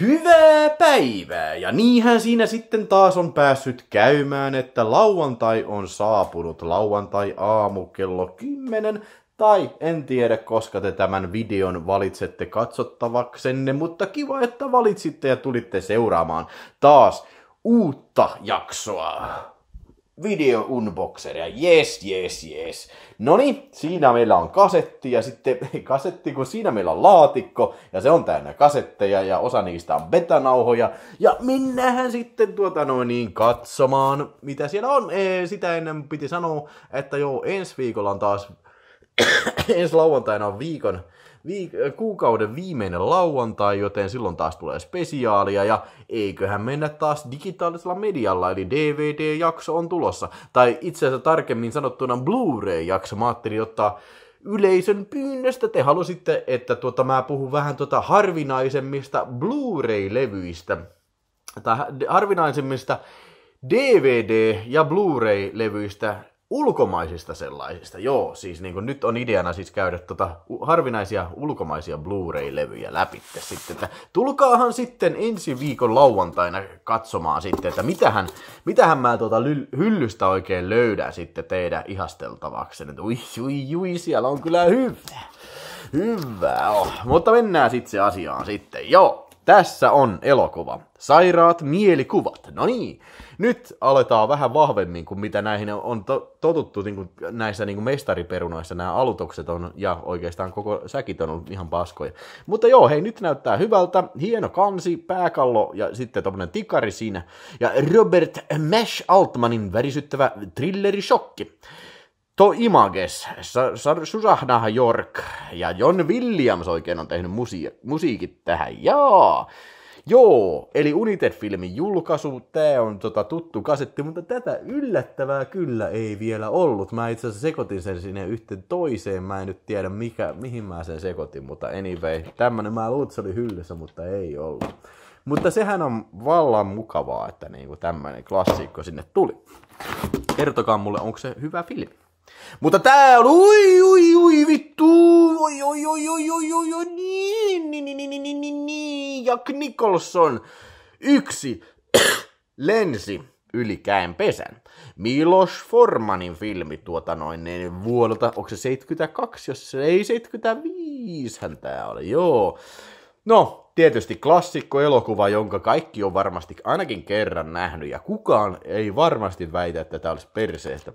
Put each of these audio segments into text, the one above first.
Hyvää päivää! Ja niinhän siinä sitten taas on päässyt käymään, että lauantai on saapunut. Lauantai aamu kello 10 tai en tiedä, koska te tämän videon valitsette katsottavaksenne, mutta kiva, että valitsitte ja tulitte seuraamaan taas uutta jaksoa video unboxeria, yes, yes, yes. No niin, siinä meillä on kasetti ja sitten, kasetti, kun siinä meillä on laatikko ja se on täynnä kasetteja ja osa niistä on betanauhoja. Ja minnähän sitten tuota noin niin katsomaan, mitä siellä on. Ee, sitä ennen piti sanoa, että joo, ensi viikolla on taas, ensi lauantaina on viikon viik- äh, kuukauden viimeinen lauantai, joten silloin taas tulee spesiaalia ja eiköhän mennä taas digitaalisella medialla, eli DVD-jakso on tulossa. Tai itse asiassa tarkemmin sanottuna Blu-ray-jakso. Mä ajattelin ottaa yleisön pyynnöstä te halusitte, että tuota, mä puhun vähän tuota harvinaisemmista Blu-ray-levyistä. Tai harvinaisemmista DVD- ja Blu-ray-levyistä Ulkomaisista sellaisista, joo. Siis niin nyt on ideana siis käydä tota harvinaisia ulkomaisia Blu-ray-levyjä läpi sitten. Että tulkaahan sitten ensi viikon lauantaina katsomaan sitten, että mitähän, mitähän mä tuota hyllystä oikein löydän sitten teidän ihasteltavaksi. Että ui, ui, ui, siellä on kyllä hyvä. Hyvä oh. Mutta mennään sitten se asiaan sitten. Joo, tässä on elokuva. Sairaat mielikuvat. No niin nyt aletaan vähän vahvemmin kuin mitä näihin on to- totuttu niin kuin näissä niin kuin mestariperunoissa. Nämä alutukset on, ja oikeastaan koko säkit on ollut ihan paskoja. Mutta joo, hei, nyt näyttää hyvältä. Hieno kansi, pääkallo ja sitten tommonen tikari siinä. Ja Robert Mesh Altmanin värisyttävä thrillerishokki. To Images, Susanna York ja John Williams oikein on tehnyt musiikit tähän. Jaa! Joo, eli unitet filmin julkaisu, tämä on tota, tuttu kasetti, mutta tätä yllättävää kyllä ei vielä ollut. Mä itse asiassa sekoitin sen sinne yhteen toiseen, mä en nyt tiedä mikä, mihin mä sen sekoitin, mutta anyway, tämmönen mä luulen, oli hyllyssä, mutta ei ollut. Mutta sehän on vallan mukavaa, että niinku tämmöinen klassikko sinne tuli. Kertokaa mulle, onko se hyvä filmi? Mutta tää on, ui, ui, ui, vittu, oi, oi, oi, oi, oi, oi, oi, niin, niin, niin, niin, niin, niin, niin, Jack Nicholson. Yksi lensi ylikään pesän. Milos Formanin filmi tuota noin niin vuodelta, onko se 72, jos se ei 75 hän tää oli, joo. No, tietysti klassikko elokuva, jonka kaikki on varmasti ainakin kerran nähnyt ja kukaan ei varmasti väitä, että tää olisi perseestä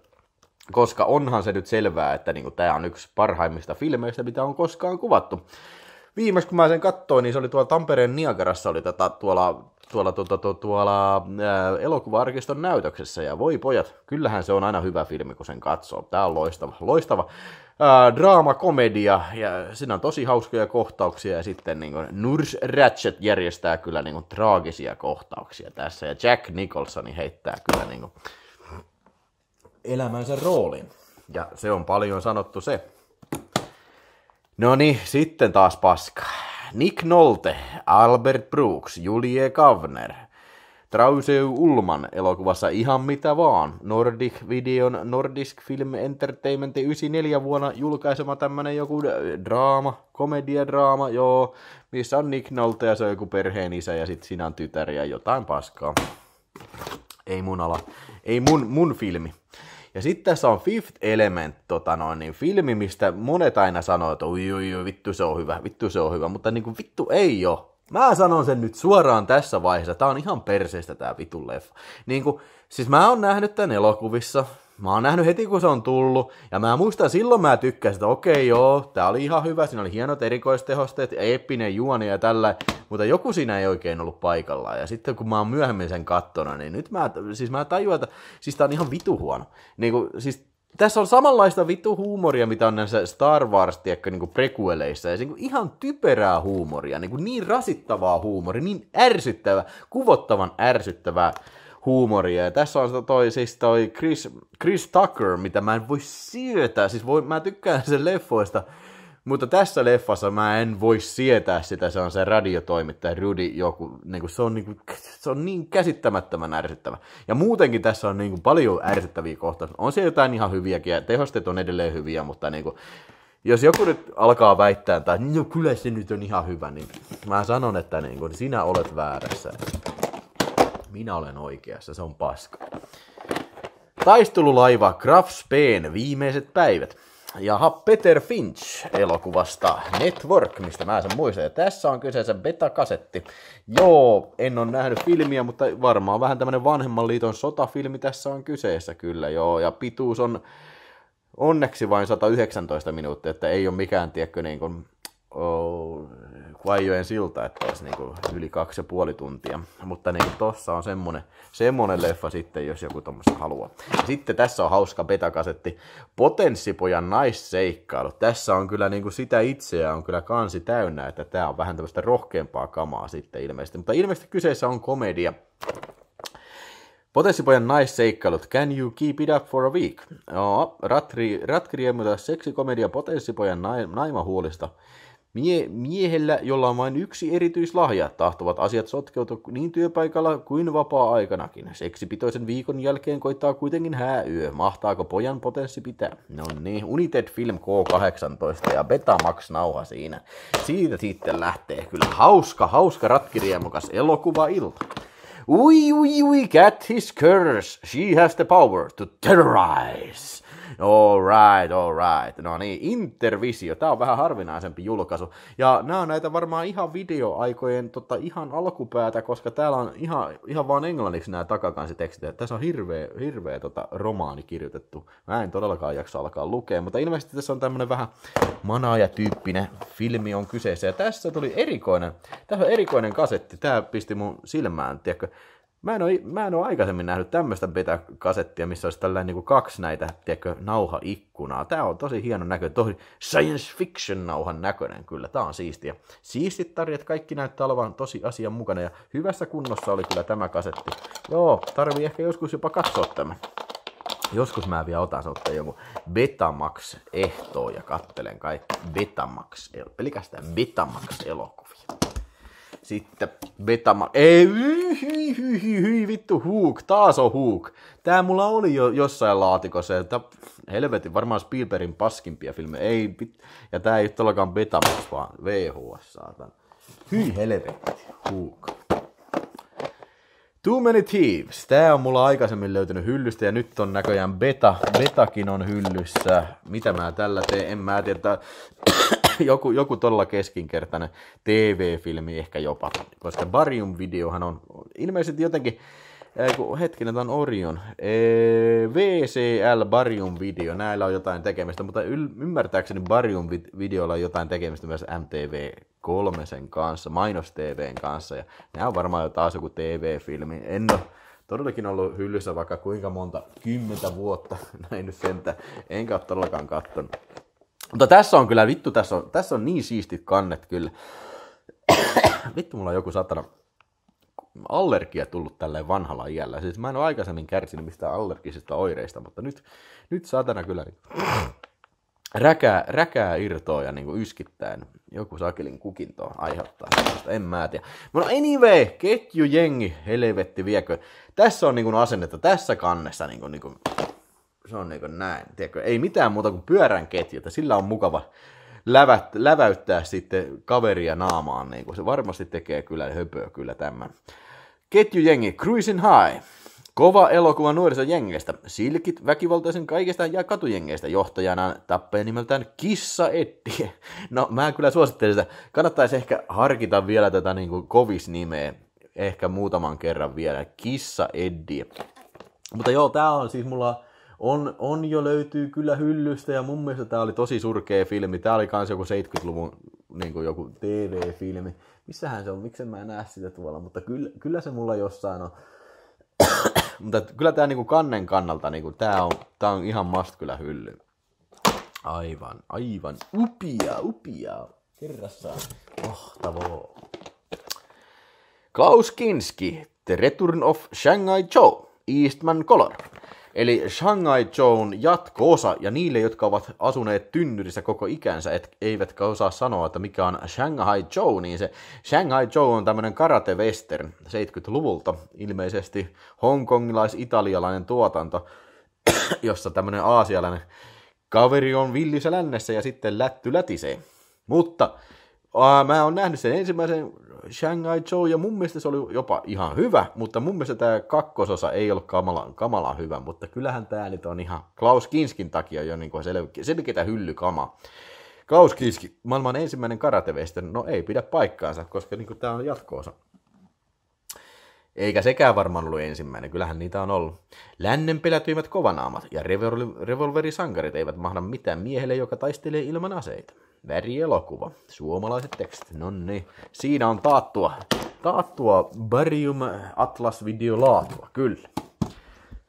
koska onhan se nyt selvää, että niin tämä on yksi parhaimmista filmeistä, mitä on koskaan kuvattu. Viimeksi kun mä sen katsoin, niin se oli tuolla Tampereen Niagarassa, oli tätä tota tuolla, tuolla, tuolla, tuolla, tuolla ää, elokuva-arkiston näytöksessä, ja voi pojat, kyllähän se on aina hyvä filmi, kun sen katsoo. Tää on loistava, loistava ää, draama, komedia, ja siinä on tosi hauskoja kohtauksia, ja sitten niin kuin, Nurs Ratchet järjestää kyllä niin kuin, traagisia kohtauksia tässä, ja Jack Nicholson heittää kyllä niin kuin, elämänsä roolin. Ja se on paljon sanottu se. No niin, sitten taas paska. Nick Nolte, Albert Brooks, Julie Kavner, Trauseu Ulman elokuvassa Ihan mitä vaan, Nordic Videon Nordisk Film Entertainment 94 vuonna julkaisema tämmönen joku draama, komediadraama, joo, missä on Nick Nolte ja se on joku perheen isä ja sit sinä on tytär ja jotain paskaa. Ei mun ala, ei mun, mun filmi. Ja sitten tässä on Fifth Element, tota noin, niin filmi, mistä monet aina sanoo, että ui, ui, ui, vittu se on hyvä, vittu se on hyvä, mutta niin kuin, vittu ei ole. Mä sanon sen nyt suoraan tässä vaiheessa, tää on ihan perseestä tää vitun leffa. Niin kuin, siis mä oon nähnyt tän elokuvissa, Mä oon nähnyt heti, kun se on tullut, ja mä muistan silloin mä tykkäsin, että okei okay, joo, tää oli ihan hyvä, siinä oli hienot erikoistehosteet, eppinen juoni ja tällä, mutta joku siinä ei oikein ollut paikallaan. Ja sitten kun mä oon myöhemmin sen kattona, niin nyt mä, siis mä tajuan, että siis tää on ihan vitu huono. Niin kuin, siis tässä on samanlaista vittu huumoria, mitä on näissä Star Wars, tiedätkö, niin prequeleissa. Ja se niin ihan typerää huumoria, niin, kuin niin rasittavaa huumoria, niin ärsyttävää, kuvottavan ärsyttävää huumoria. Ja tässä on toi, siis toi Chris Chris Tucker, mitä mä en voi sietää. Siis voi, mä tykkään sen leffoista, mutta tässä leffassa mä en voi sietää sitä. Se on se radiotoimittaja Rudy joku. Niin kuin, se, on niin kuin, se on niin käsittämättömän ärsyttävä. Ja muutenkin tässä on niin kuin, paljon ärsyttäviä kohtauksia. On siellä jotain ihan hyviäkin ja tehosteet on edelleen hyviä, mutta niin kuin, jos joku nyt alkaa väittää, että no kyllä se nyt on ihan hyvä, niin mä sanon, että niin kuin, sinä olet väärässä. Minä olen oikeassa, se on paska. Taistelulaiva Graf Speen viimeiset päivät. Jaha, Peter Finch elokuvasta Network, mistä mä sen muistan. Ja tässä on kyseessä beta-kasetti. Joo, en ole nähnyt filmiä, mutta varmaan vähän tämmönen vanhemman liiton sotafilmi tässä on kyseessä kyllä, joo. Ja pituus on onneksi vain 119 minuuttia, että ei ole mikään, tiedätkö, niin kuin, oh, Vaijoen silta, että olisi niin kuin yli kaksi ja puoli tuntia. Mutta niin tossa on semmonen, semmonen leffa sitten, jos joku tuommoista haluaa. Ja sitten tässä on hauska petakasetti. Potenssipojan naisseikkailu. Tässä on kyllä niin kuin sitä itseä on kyllä kansi täynnä, että tämä on vähän tämmöistä rohkeampaa kamaa sitten ilmeisesti. Mutta ilmeisesti kyseessä on komedia. Potenssipojan naisseikkailut, Can You Keep It Up for a Week? Joo, ratri, ratkiriemuta seksikomedia potenssipojan naimahuolista Mie, miehellä, jolla on vain yksi erityislahja, tahtovat asiat sotkeutua niin työpaikalla kuin vapaa-aikanakin. Seksipitoisen viikon jälkeen koittaa kuitenkin hääyö. Mahtaako pojan potenssi pitää? No niin, United Film K18 ja Betamax-nauha siinä. Siitä sitten lähtee kyllä hauska, hauska elokuva-ilta. Ui, ui, ui, cat his curse. She has the power to terrorize. All right, all right. No niin, Intervisio. Tämä on vähän harvinaisempi julkaisu. Ja nämä on näitä varmaan ihan videoaikojen tota, ihan alkupäätä, koska täällä on ihan, ihan vaan englanniksi nämä takakansitekstit. Tässä on hirveä, hirveä tota, romaani kirjoitettu. Mä en todellakaan jaksa alkaa lukea, mutta ilmeisesti tässä on tämmöinen vähän manaajatyyppinen filmi on kyseessä. Ja tässä tuli erikoinen, tässä on erikoinen kasetti. Tämä pisti mun silmään, tiedätkö? Mä en, ole, mä en ole aikaisemmin nähnyt tämmöistä beta-kasettia, missä olisi tällainen niin kaksi näitä, tiedätkö, nauhaikkunaa. Tämä on tosi hieno näkö, tosi science fiction nauhan näköinen kyllä, tämä on siistiä. Siistit tarjat, kaikki näyttää olevan tosi asian mukana ja hyvässä kunnossa oli kyllä tämä kasetti. Joo, tarvii ehkä joskus jopa katsoa tämän. Joskus mä vielä otan sieltä joku Betamax-ehtoon ja kattelen kaikki Betamax, pelkästään Betamax-elokuvia. Sitten vetämään. Ei, hyi, hyi, hyi, hyi, vittu, huuk, taas on huuk. Tää mulla oli jo jossain laatikossa, että helvetin, varmaan Spielbergin paskimpia filmejä. Ei, vit... ja tää ei ole todellakaan Betamax, vaan VHS, saatan. Hyi helvetti, huuk. Too Many Thieves. Tää on mulla aikaisemmin löytynyt hyllystä ja nyt on näköjään beta. Betakin on hyllyssä. Mitä mä tällä teen? En mä tiedä. joku, joku todella keskinkertainen TV-filmi ehkä jopa, koska Barium-videohan on ilmeisesti jotenkin, kun hetkinen, tämä on Orion, ee, VCL Barium-video, näillä on jotain tekemistä, mutta yl- ymmärtääkseni Barium-videolla on jotain tekemistä myös MTV kolmesen kanssa, mainos TVn kanssa, ja nämä on varmaan jo taas joku TV-filmi, en ole todellakin ollut hyllyssä vaikka kuinka monta kymmentä vuotta, näin nyt sentä enkä ole todellakaan kattonut. Mutta tässä on kyllä, vittu, tässä on, tässä on niin siistit kannet kyllä. vittu, mulla on joku satana allergia tullut tälle vanhalla iällä. Siis mä en ole aikaisemmin kärsinyt mistään allergisista oireista, mutta nyt, nyt satana kyllä niin räkää, räkää irtoa ja niin yskittäen joku sakelin kukinto aiheuttaa sellaista, en mä tiedä. Mutta anyway, ketjujengi, helvetti viekö. Tässä on niin asennetta tässä kannessa niin kuin, niin kuin se on niin näin. Tiedätkö? Ei mitään muuta kuin pyörän ketjulta. Sillä on mukava lävät, läväyttää sitten kaveria naamaan. Niin kuin se varmasti tekee kyllä höpöä kyllä tämän. Ketjujengi Cruisin High. Kova elokuva nuorisojengeistä, silkit väkivaltaisen kaikesta ja katujengeistä johtajana tappeen nimeltään Kissa Eddie. No mä kyllä suosittelen sitä. Kannattaisi ehkä harkita vielä tätä niin kuin kovisnimeä, ehkä muutaman kerran vielä, Kissa Eddie. Mutta joo, tää on siis mulla on, on jo löytyy kyllä hyllystä ja mun mielestä tämä oli tosi surkea filmi. Tämä oli kans joku 70-luvun niin kuin joku TV-filmi. Missähän se on? Miksen mä näe sitä tuolla? Mutta kyllä, kyllä se mulla jossain on. Mutta kyllä tämä niinku kannen kannalta, niinku, tämä on, tää on ihan must kyllä hylly. Aivan, aivan. Upia, upia. Kerrassaan. Mahtavoo. Klaus Kinski, The Return of Shanghai Joe, Eastman Color. Eli Shanghai jatko jatkoosa, ja niille, jotka ovat asuneet tynnyrissä koko ikänsä, et, eivätkä osaa sanoa, että mikä on Shanghai Joe, niin se Shanghai Joe on tämmöinen karate western 70-luvulta, ilmeisesti hongkongilais-italialainen tuotanto, jossa tämmöinen aasialainen kaveri on villissä lännessä ja sitten lätty lätisee. Mutta mä oon nähnyt sen ensimmäisen Shanghai Joe, ja mun mielestä se oli jopa ihan hyvä, mutta mun mielestä tämä kakkososa ei ollut kamalan, kamalan hyvä, mutta kyllähän tämä nyt on ihan Klaus Kinskin takia jo niin tämä hylly kama. Klaus Kinski, maailman ensimmäinen karatevestern, no ei pidä paikkaansa, koska niin tämä on jatkoosa. Eikä sekään varmaan ollut ensimmäinen, kyllähän niitä on ollut. Lännen pelätyimmät kovanaamat ja revolverisankarit eivät mahda mitään miehelle, joka taistelee ilman aseita. Värielokuva. Suomalaiset tekstit. No niin. Siinä on taattua. Taattua Barium Atlas videolaatua, kyllä.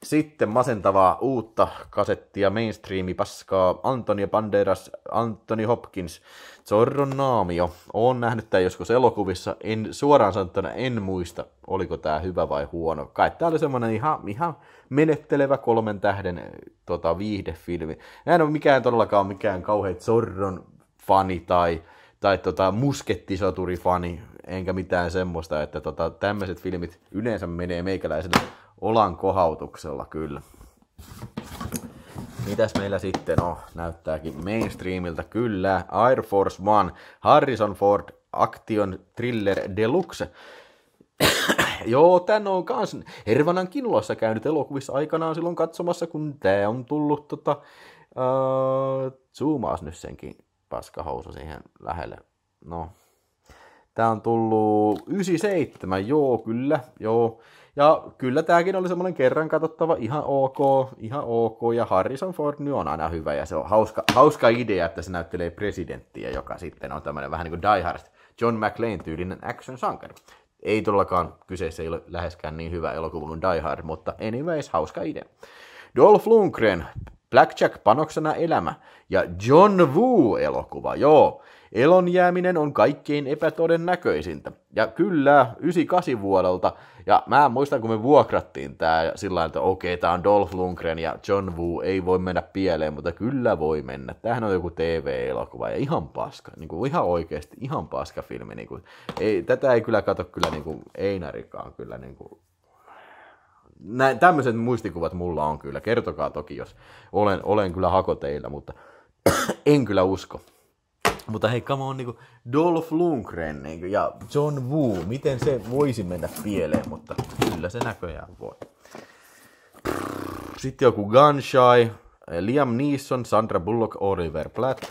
Sitten masentavaa uutta kasettia mainstreami paskaa Antonio Banderas, Anthony Hopkins, Zorron naamio. Oon nähnyt tämän joskus elokuvissa, en suoraan sanottuna en muista, oliko tämä hyvä vai huono. Kai tämä oli semmoinen ihan, ihan menettelevä kolmen tähden tota, viihdefilmi. Nämä en oo mikään todellakaan mikään kauhean Zorron fani tai, tai tota, muskettisoturifani, enkä mitään semmoista, että tota, tämmöiset filmit yleensä menee meikäläiselle olan kohautuksella kyllä. Mitäs meillä sitten on? Näyttääkin mainstreamiltä kyllä. Air Force One, Harrison Ford, Action Thriller Deluxe. Joo, tän on kans Hervanan kinuassa käynyt elokuvissa aikanaan silloin katsomassa, kun tää on tullut tota, Uh, zoomaas nyt senkin paskahousu siihen lähelle. No, Tää on tullut 97, joo kyllä, joo. Ja kyllä tämäkin oli semmoinen kerran katsottava, ihan ok, ihan ok. Ja Harrison Ford nyt on aina hyvä ja se on hauska, hauska idea, että se näyttelee presidenttiä, joka sitten on tämmöinen vähän niin kuin Die Hard, John McClane tyylinen action sankari. Ei todellakaan kyseessä ei ole läheskään niin hyvä elokuva kuin Die Hard, mutta anyways, hauska idea. Dolph Lundgren Blackjack panoksena elämä ja John Woo-elokuva, joo. Elon jääminen on kaikkein epätodennäköisintä. Ja kyllä, 98 vuodelta. Ja mä muistan, kun me vuokrattiin tää sillä että okei, okay, tää on Dolph Lundgren ja John Woo, ei voi mennä pieleen, mutta kyllä voi mennä. tähän on joku TV-elokuva ja ihan paska, niin kuin ihan oikeasti ihan paska filmi. Niin kuin. Ei, tätä ei kyllä kato kyllä niin kuin Einarikaan kyllä niin kuin näin, tämmöiset muistikuvat mulla on kyllä. Kertokaa toki, jos olen, olen kyllä hakoteilla, mutta en kyllä usko. Mutta hei, kama on niinku Dolph Lundgren kuin, niinku, ja John Woo. Miten se voisi mennä pieleen, mutta kyllä se näköjään voi. Sitten joku Gunshy, Liam Neeson, Sandra Bullock, Oliver Platt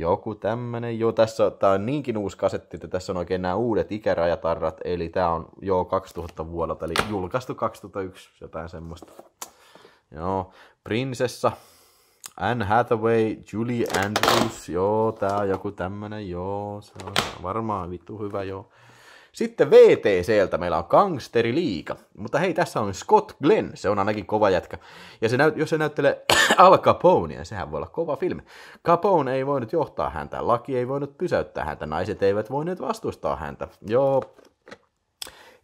joku tämmönen. Joo, tässä tää on niinkin uusi kasetti, että tässä on oikein nämä uudet ikärajatarrat, eli tää on jo 2000 vuodelta, eli julkaistu 2001, jotain semmoista. Joo, Prinsessa, Anne Hathaway, Julie Andrews, joo, tää on joku tämmönen, joo, se on varmaan vittu hyvä, joo. Sitten VTCltä meillä on Liiga. mutta hei, tässä on Scott Glenn, se on ainakin kova jätkä. Ja se näyt, jos se näyttelee Al Caponea, sehän voi olla kova filmi. Capone ei voinut johtaa häntä, laki ei voinut pysäyttää häntä, naiset eivät voineet vastustaa häntä. Joo,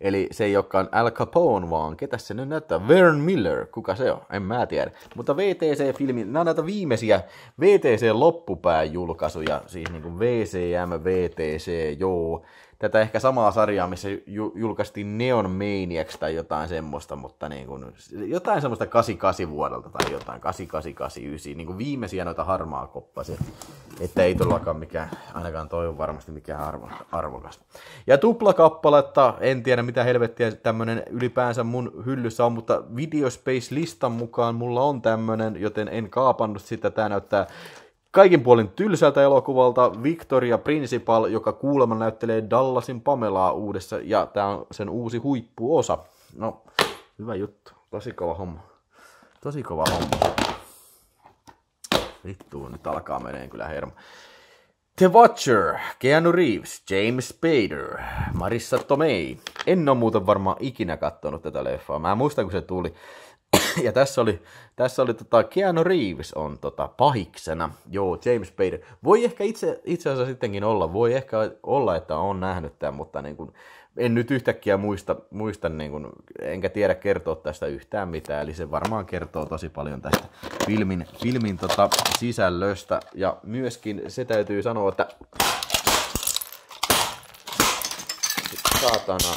Eli se ei olekaan Al Capone, vaan ketä se nyt näyttää? Vern Miller, kuka se on? En mä tiedä. Mutta VTC-filmi, nämä on näitä viimeisiä VTC-loppupääjulkaisuja, siis niin kuin VCM, VTC, joo tätä ehkä samaa sarjaa, missä ju- julkaistiin Neon Maniacs tai jotain semmoista, mutta niin kuin, jotain semmoista 88 vuodelta tai jotain, 88-89, niin kuin viimeisiä noita harmaa koppasia. Että ei todellakaan mikään, ainakaan toi on varmasti mikään arvo, arvokas. Ja tuplakappaletta, en tiedä mitä helvettiä tämmönen ylipäänsä mun hyllyssä on, mutta Videospace-listan mukaan mulla on tämmönen, joten en kaapannut sitä. Tää näyttää Kaikin puolin tylsältä elokuvalta Victoria Principal, joka kuulemma näyttelee Dallasin Pamelaa uudessa, ja tämä on sen uusi huippuosa. No, hyvä juttu. Tosi kova homma. Tosi kova homma. Vittu, nyt alkaa meneen kyllä hermo. The Watcher, Keanu Reeves, James Spader, Marissa Tomei. En ole muuten varmaan ikinä katsonut tätä leffaa. Mä muistan, kun se tuli ja tässä oli, tässä oli tota Keanu Reeves on tota pahiksena, joo, James Bader. Voi ehkä itse, itse asiassa sittenkin olla, voi ehkä olla, että on nähnyt tämän, mutta niin kuin, en nyt yhtäkkiä muista, muista niin kuin, enkä tiedä kertoa tästä yhtään mitään, eli se varmaan kertoo tosi paljon tästä filmin, filmin tota sisällöstä, ja myöskin se täytyy sanoa, että saatana,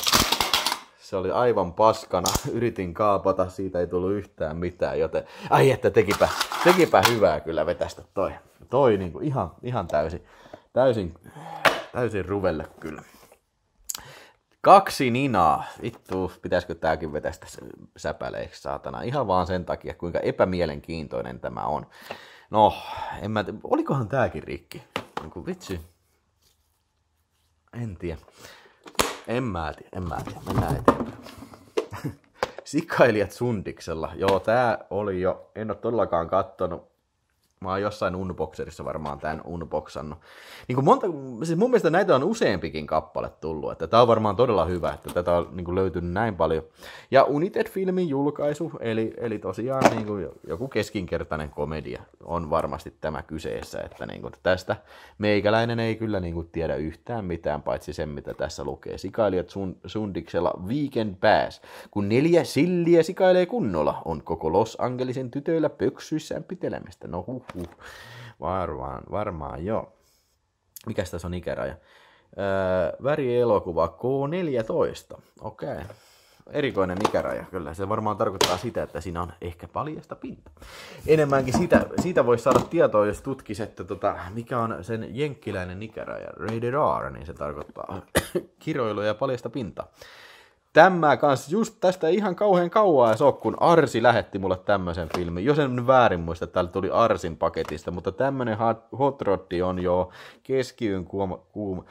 se oli aivan paskana. Yritin kaapata, siitä ei tullut yhtään mitään, joten... Ai että tekipä, tekipä hyvää kyllä vetästä toi. Toi kuin niinku ihan, ihan täysin, täysin, täysin ruvelle kyllä. Kaksi ninaa. Vittu, pitäisikö tääkin vetästä säpäleeksi, saatana. Ihan vaan sen takia, kuinka epämielenkiintoinen tämä on. No, en mä... Olikohan tääkin rikki? Niin vitsi. En tiedä. En mä tiedä, en mä tiedä. Mennään eteenpäin. Sikkailijat sundiksella. Joo, tää oli jo, en ole todellakaan kattonut. Mä oon jossain unboxerissa varmaan tämän unboxannut. Niin kuin monta, siis mun mielestä näitä on useampikin kappale tullut, että tää on varmaan todella hyvä, että tätä on niin kuin löytynyt näin paljon. Ja United-filmin julkaisu, eli, eli tosiaan niin kuin joku keskinkertainen komedia on varmasti tämä kyseessä, että niin kuin tästä meikäläinen ei kyllä niin kuin tiedä yhtään mitään, paitsi sen mitä tässä lukee. Sikailijat sun, sundiksella Weekend pääs, kun neljä silliä sikailee kunnolla, on koko Los Angelesin tytöillä pöksyissään pitelemistä. No huh huh. Varmaan, varmaan joo. Mikäs tässä on ikäraja? Öö, värielokuva K14. Okei. Okay. Erikoinen ikäraja, kyllä. Se varmaan tarkoittaa sitä, että siinä on ehkä paljasta pinta. Enemmänkin sitä, siitä voisi saada tietoa, jos tutkisi, että tota, mikä on sen jenkkiläinen ikäraja, rated R, niin se tarkoittaa kiroilua ja paljasta pintaa tämä kanssa just tästä ei ihan kauhean kauaa se kun Arsi lähetti mulle tämmöisen filmin. Jos en väärin muista, täällä tuli Arsin paketista, mutta tämmöinen hot roddi on jo keskiyyn kuuma kuuma,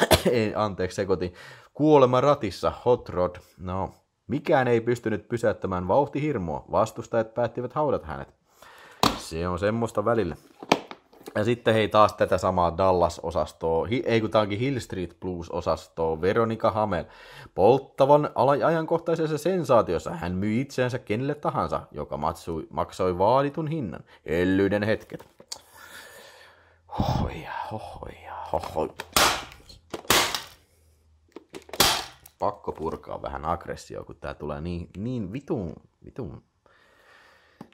ei, anteeksi sekoti, kuolema ratissa, hot rod. No, mikään ei pystynyt pysäyttämään vauhtihirmoa. Vastustajat päättivät haudata hänet. Se on semmoista välillä. Ja sitten hei taas tätä samaa Dallas-osastoa, hi, ei kun tämä Hill Street Blues-osastoa, Veronika Hamel. Polttavan ajankohtaisessa sensaatiossa hän myi itseensä kenelle tahansa, joka matsui, maksoi vaaditun hinnan. Ellyyden hetket. Hohoja, hohoja, hohoja. Pakko purkaa vähän aggressioa, kun tää tulee niin, niin vitun, vitun,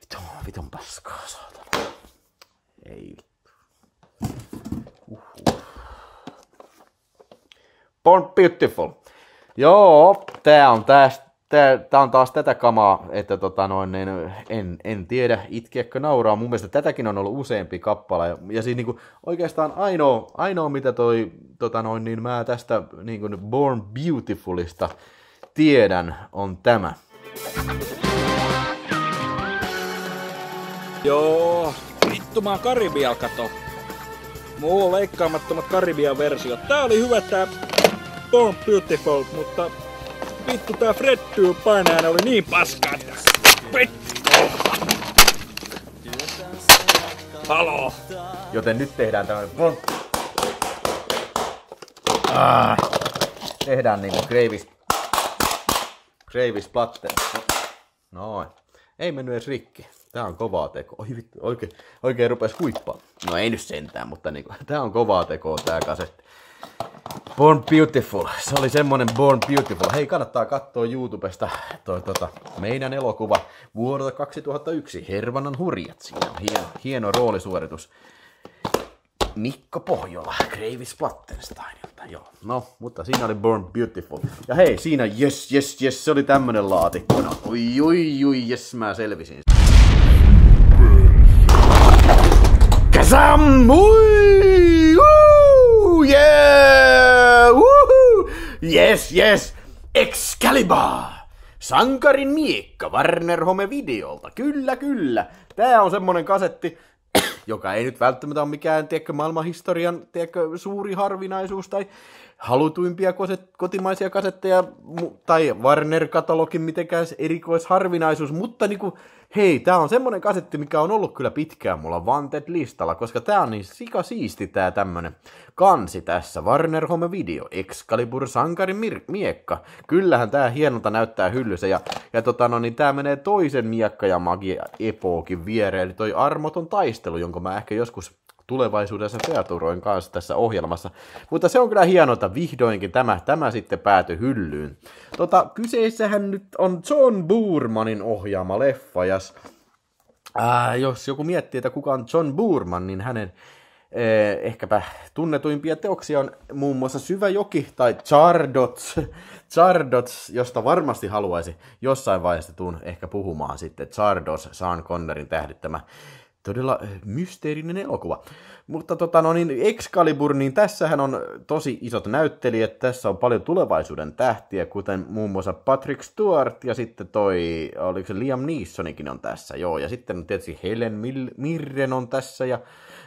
vitun, vitun paskaa, saatana. Ei Born Beautiful. Joo, tää on tästä. Tää, tää on taas tätä kamaa, että tota noin, niin en, en tiedä itkeekö nauraa. Mun mielestä tätäkin on ollut useampi kappale. Ja siis niinku, oikeastaan ainoa, ainoa, mitä toi, tota noin, niin mä tästä niin kuin Born Beautifulista tiedän, on tämä. Joo, vittu mä oon Karibialla kato. Muu leikkaamattomat Karibian versiot. Tää oli hyvä tää Born Beautiful, mutta vittu tää Fred Tyy painajana oli niin paskaa, että vittu! Halo! Joten nyt tehdään tämmönen bon. ah. Tehdään niinku Gravis Gravis Platter. Noin. Ei mennyt edes rikki. Tää on kovaa teko. Oi vittu, oikein, oikein rupes huippaa. No ei nyt sentään, mutta niinku, tää on kovaa tekoa tää kasetti. Born Beautiful. Se oli semmonen Born Beautiful. Hei, kannattaa katsoa YouTubesta toi, tota, meidän elokuva vuodelta 2001, Hervannan hurjat. Siinä on hieno, hieno roolisuoritus. Mikko Pohjola, Gravis Plattensteinilta, joo. No, mutta siinä oli Born Beautiful. Ja hei, siinä, yes, yes, yes, se oli tämmönen laatikko. No, oi, oi, oi, yes, mä selvisin. Kasamui! yeah! Woohoo! Yes, yes! Excalibur! Sankarin miekka Warner Home videolta. Kyllä, kyllä. Tää on semmonen kasetti, joka ei nyt välttämättä ole mikään tiedätkö, maailmanhistorian tiedätkö, suuri harvinaisuus tai halutuimpia kotimaisia kasetteja, tai Warner-katalogin mitenkään erikoisharvinaisuus, mutta niinku, hei, tämä on semmonen kasetti, mikä on ollut kyllä pitkään mulla Wanted-listalla, koska tämä on niin sika siisti tää tämmönen kansi tässä, Warner Home Video, Excalibur Sankarin mir- miekka, kyllähän tää hienolta näyttää hyllyssä, ja, ja tota no niin, tää menee toisen miekka ja magia epookin viereen, eli toi armoton taistelu, jonka mä ehkä joskus tulevaisuudessa featuroin kanssa tässä ohjelmassa. Mutta se on kyllä hienoa, että vihdoinkin tämä, tämä sitten päätyi hyllyyn. Tota, kyseissähän nyt on John Burmanin ohjaama leffa, ja äh, jos joku miettii, että kuka on John Burman, niin hänen eh, ehkäpä tunnetuimpia teoksia on muun muassa Syvä joki tai Chardots, Chardots, josta varmasti haluaisi jossain vaiheessa tuun ehkä puhumaan sitten. Chardots, Sean Connerin tähdittämä todella eh, mysteerinen elokuva. Mutta tota, no niin, Excalibur, niin tässähän on tosi isot näyttelijät. Tässä on paljon tulevaisuuden tähtiä, kuten muun muassa Patrick Stewart ja sitten toi, oliko se Liam Neesonikin on tässä, joo. Ja sitten tietysti Helen Mil- Mirren on tässä ja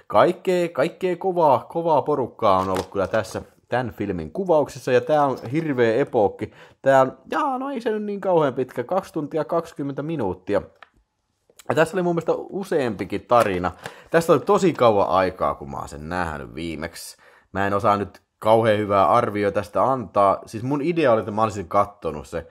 kaikkea, kaikkea kovaa, kovaa porukkaa on ollut kyllä tässä tämän filmin kuvauksessa, ja tämä on hirveä epookki. Tämä on, jaa, no ei se nyt niin kauhean pitkä, 2 tuntia 20 minuuttia. Ja tässä oli mun mielestä useampikin tarina. Tässä oli tosi kauan aikaa, kun mä oon sen nähnyt viimeksi. Mä en osaa nyt kauhean hyvää arvioa tästä antaa. Siis mun idea oli, että mä olisin kattonut se.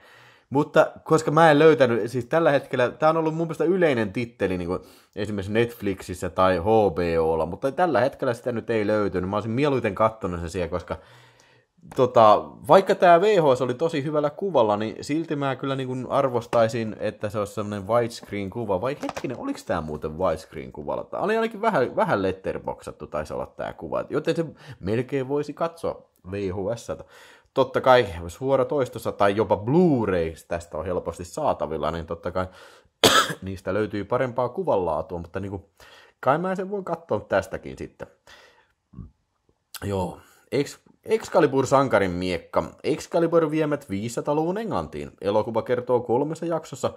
Mutta koska mä en löytänyt, siis tällä hetkellä, tämä on ollut mun mielestä yleinen titteli niin kuin esimerkiksi Netflixissä tai HBOlla, mutta tällä hetkellä sitä nyt ei löytynyt. Mä olisin mieluiten kattonut sen siellä, koska tota, vaikka tämä VHS oli tosi hyvällä kuvalla, niin silti mä kyllä niin kuin arvostaisin, että se olisi semmoinen widescreen-kuva. Vai hetkinen, oliko tämä muuten widescreen-kuvalla? Tämä oli ainakin vähän, vähän letterboxattu taisi olla tämä kuva, joten se melkein voisi katsoa VHS. Totta kai suora toistossa tai jopa Blu-rays tästä on helposti saatavilla, niin totta kai niistä löytyy parempaa kuvanlaatua, mutta niin kuin, kai mä sen voin katsoa tästäkin sitten. Joo, eikö Excalibur-sankarin miekka. Excalibur viemät 500-luvun Englantiin. Elokuva kertoo kolmessa jaksossa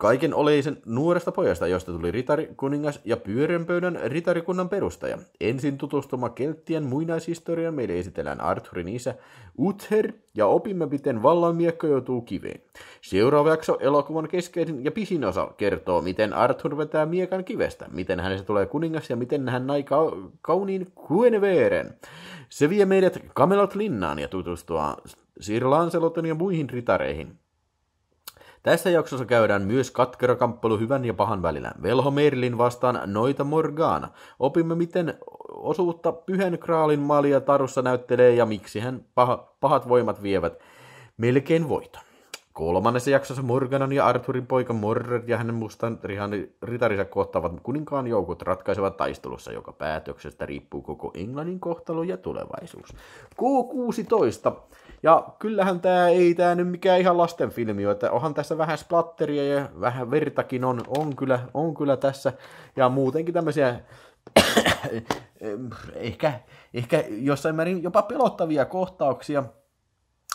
Kaiken oli sen nuoresta pojasta, josta tuli ritarikuningas ja pyöränpöydän ritarikunnan perustaja. Ensin tutustuma kelttien muinaishistoriaan meille esitellään Arthurin isä Uther ja opimme, miten miekka joutuu kiveen. Seuraava jakso elokuvan keskeisin ja pisin osa kertoo, miten Arthur vetää miekan kivestä, miten hänestä tulee kuningas ja miten hän nai ka- kauniin Kuenveeren. Se vie meidät Kamelot linnaan ja tutustua Sir Lancelotin ja muihin ritareihin. Tässä jaksossa käydään myös katkerakamppelu hyvän ja pahan välillä. Velho Merlin vastaan Noita Morgana. Opimme, miten osuutta Pyhän Kraalin maalia tarussa näyttelee ja miksi hän paha, pahat voimat vievät melkein voiton. Kolmannessa jaksossa Morganon ja Arthurin poika Morred ja hänen mustan rihani, ritarinsa kohtaavat kuninkaan joukot ratkaisevat taistelussa, joka päätöksestä riippuu koko Englannin kohtalo ja tulevaisuus. K16. Ja kyllähän tämä ei tämä nyt mikään ihan lasten filmi että onhan tässä vähän splatteria ja vähän vertakin on, on, kyllä, on kyllä tässä. Ja muutenkin tämmöisiä ehkä, ehkä jossain määrin jopa pelottavia kohtauksia –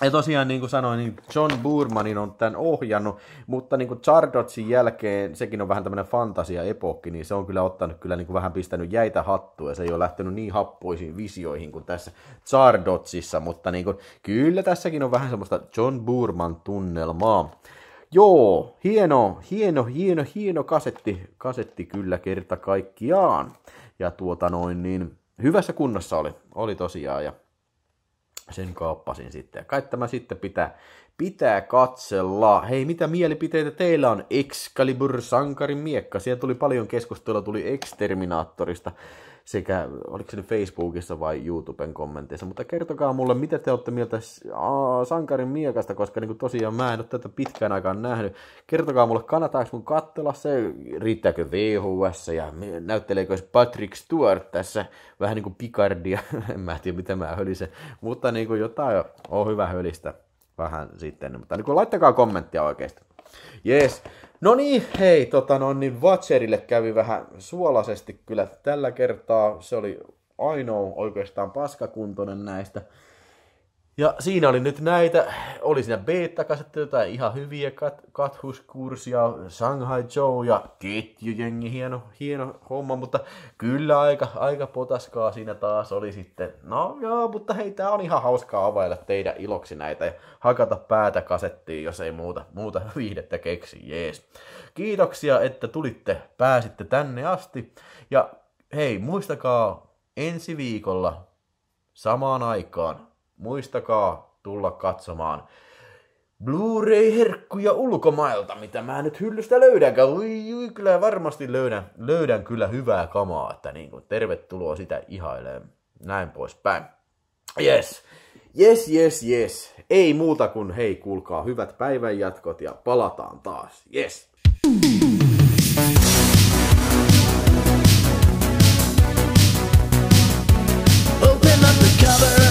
ja tosiaan, niin kuin sanoin, niin John Burmanin on tämän ohjannut, mutta niin kuin Chardotsin jälkeen, sekin on vähän tämmöinen fantasia-epokki, niin se on kyllä ottanut kyllä niin kuin vähän pistänyt jäitä hattua, ja se ei ole lähtenyt niin happoisiin visioihin kuin tässä Chardotsissa, mutta niin kuin, kyllä tässäkin on vähän semmoista John Burman-tunnelmaa. Joo, hieno, hieno, hieno, hieno kasetti, kasetti kyllä kerta kaikkiaan. Ja tuota noin, niin hyvässä kunnossa oli, oli tosiaan, ja sen kaappasin sitten. Kai tämä sitten pitää, pitää katsella. Hei, mitä mielipiteitä teillä on? Excalibur, sankarin miekka. Siellä tuli paljon keskustelua, tuli Exterminaattorista sekä oliko se Facebookissa vai YouTuben kommenteissa, mutta kertokaa mulle, mitä te olette mieltä Sankarin miekasta, koska niin kuin tosiaan mä en ole tätä pitkään aikaan nähnyt. Kertokaa mulle, kannattaako mun katsella se, riittääkö VHS ja näytteleekö se Patrick Stewart tässä vähän niin kuin Picardia, en mä tiedä mitä mä hölisen, mutta niin kuin jotain on hyvä hölistä vähän sitten, mutta niin kuin laittakaa kommenttia oikeasti. Jees. No niin, hei, tota no, niin Vatserille kävi vähän suolasesti kyllä tällä kertaa. Se oli ainoa oikeastaan paskakuntoinen näistä. Ja siinä oli nyt näitä, oli siinä beta kasetta tai ihan hyviä kat- kathuskursia, Shanghai Joe ja ketjujengi, hieno, hieno homma, mutta kyllä aika, aika potaskaa siinä taas oli sitten. No joo, mutta hei, tää on ihan hauskaa availla teidän iloksi näitä ja hakata päätä kasettiin, jos ei muuta, muuta viihdettä keksi, jees. Kiitoksia, että tulitte, pääsitte tänne asti ja hei, muistakaa ensi viikolla samaan aikaan muistakaa tulla katsomaan Blu-ray-herkkuja ulkomailta, mitä mä nyt hyllystä löydänkään. Ui, ui, kyllä varmasti löydän, löydän kyllä hyvää kamaa, että niin kuin, tervetuloa sitä ihailemaan. Näin poispäin. Yes, yes, yes, yes. Ei muuta kuin hei, kuulkaa hyvät päivänjatkot ja palataan taas. Yes. Open up the cover.